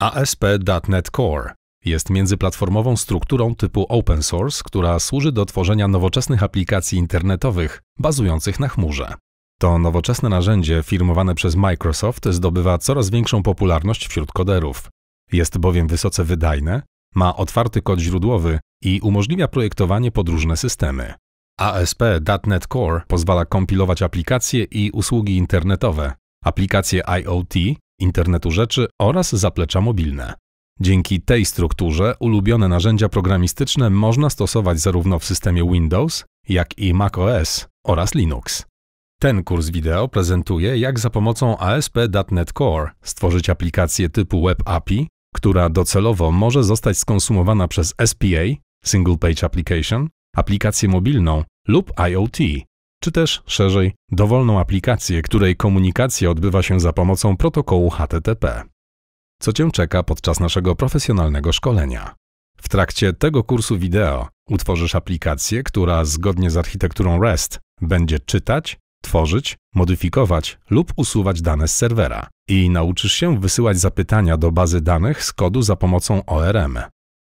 ASP.NET Core jest międzyplatformową strukturą typu open source, która służy do tworzenia nowoczesnych aplikacji internetowych bazujących na chmurze. To nowoczesne narzędzie firmowane przez Microsoft zdobywa coraz większą popularność wśród koderów. Jest bowiem wysoce wydajne, ma otwarty kod źródłowy i umożliwia projektowanie pod różne systemy. ASP.NET Core pozwala kompilować aplikacje i usługi internetowe, aplikacje IoT, internetu rzeczy oraz zaplecza mobilne. Dzięki tej strukturze ulubione narzędzia programistyczne można stosować zarówno w systemie Windows, jak i macOS oraz Linux. Ten kurs wideo prezentuje, jak za pomocą ASP.NET Core stworzyć aplikację typu Web API, która docelowo może zostać skonsumowana przez SPA, Single Page Application, aplikację mobilną lub IoT, czy też szerzej dowolną aplikację, której komunikacja odbywa się za pomocą protokołu HTTP. Co Cię czeka podczas naszego profesjonalnego szkolenia? W trakcie tego kursu wideo utworzysz aplikację, która zgodnie z architekturą REST będzie czytać, tworzyć, modyfikować lub usuwać dane z serwera i nauczysz się wysyłać zapytania do bazy danych z kodu za pomocą ORM.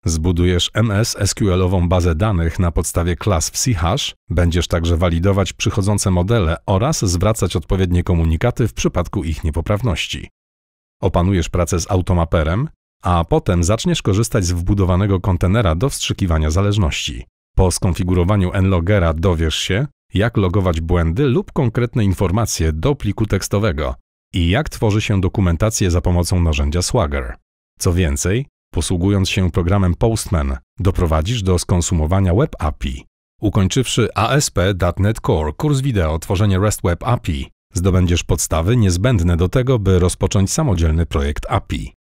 Zbudujesz MS SQL-ową bazę danych na podstawie klas w C-Hash, będziesz także walidować przychodzące modele oraz zwracać odpowiednie komunikaty w przypadku ich niepoprawności. Opanujesz pracę z automaperem, a potem zaczniesz korzystać z wbudowanego kontenera do wstrzykiwania zależności. Po skonfigurowaniu nlogera dowiesz się, jak logować błędy lub konkretne informacje do pliku tekstowego i jak tworzy się dokumentację za pomocą narzędzia Swagger. Co więcej, Posługując się programem Postman, doprowadzisz do skonsumowania Web API. Ukończywszy ASP.NET Core kurs wideo Tworzenie REST Web API, zdobędziesz podstawy niezbędne do tego, by rozpocząć samodzielny projekt API.